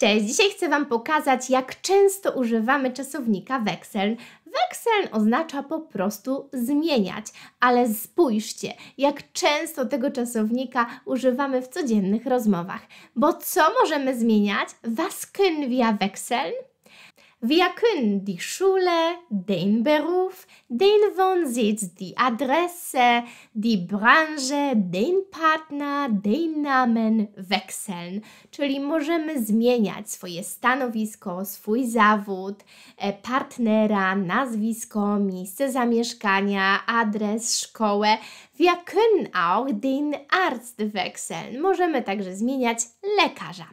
Cześć, dzisiaj chcę Wam pokazać, jak często używamy czasownika weksel. Weksel oznacza po prostu zmieniać, ale spójrzcie, jak często tego czasownika używamy w codziennych rozmowach. Bo co możemy zmieniać? Was können wir wechseln? Wir können die Schule, den Beruf, den Wohnsitz, die Adresse, die Branżę, den Partner, den Namen wechseln. Czyli możemy zmieniać swoje stanowisko, swój zawód, e, partnera, nazwisko, miejsce zamieszkania, adres, szkołę. Wir können auch den Arzt wechseln. Możemy także zmieniać lekarza.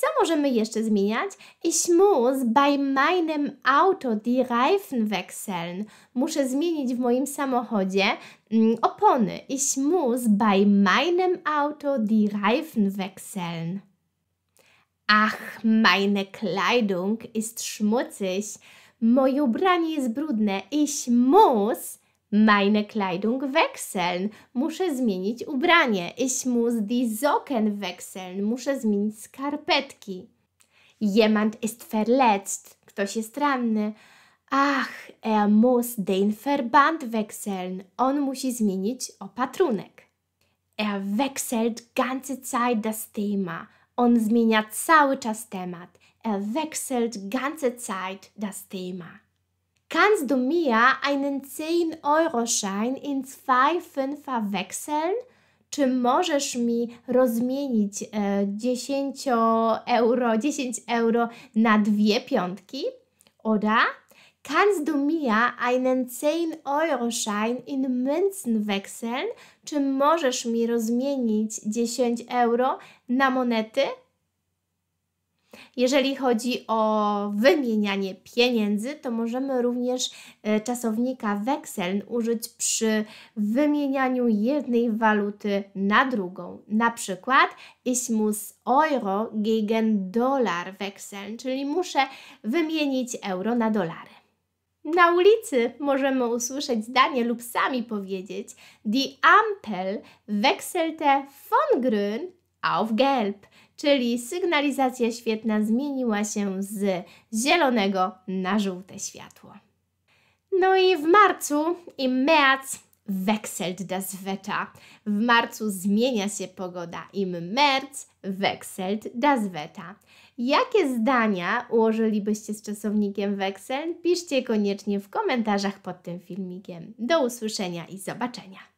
Co możemy jeszcze zmieniać? Ich muss bei meinem Auto die Reifen wechseln. Muszę zmienić w moim samochodzie mm, opony. Ich muss bei meinem Auto die Reifen wechseln. Ach, meine Kleidung ist schmutzig. Moje ubranie jest brudne. Ich muss Meine Kleidung wechseln. Muszę zmienić ubranie. Ich muss die Socken wechseln. Muszę zmienić skarpetki. Jemand ist verletzt. Ktoś jest ranny. Ach, er muss den Verband wechseln. On musi zmienić opatrunek. Er wechselt ganze Zeit das Thema. On zmienia cały czas temat. Er wechselt ganze Zeit das Thema. Kannst du mir einen 10-Euro-Schein in zwei Fünfer wechseln? Czy możesz mi rozmienić e, 10 euro, 10 euro na dwie piątki? Oder kannst du mir einen 10-Euro-Schein in Münzen wechseln? Czy możesz mi rozmienić 10 euro na monety? Jeżeli chodzi o wymienianie pieniędzy, to możemy również e, czasownika weksel użyć przy wymienianiu jednej waluty na drugą. Na przykład, ich muss Euro gegen Dollar wechseln, czyli muszę wymienić euro na dolary. Na ulicy możemy usłyszeć zdanie lub sami powiedzieć: Die Ampel wechselte von grün auf gelb, czyli sygnalizacja świetna zmieniła się z zielonego na żółte światło. No i w marcu, im März wechselt das Wetter. W marcu zmienia się pogoda. Im März wechselt das Wetter. Jakie zdania ułożylibyście z czasownikiem weksel? Piszcie koniecznie w komentarzach pod tym filmikiem. Do usłyszenia i zobaczenia.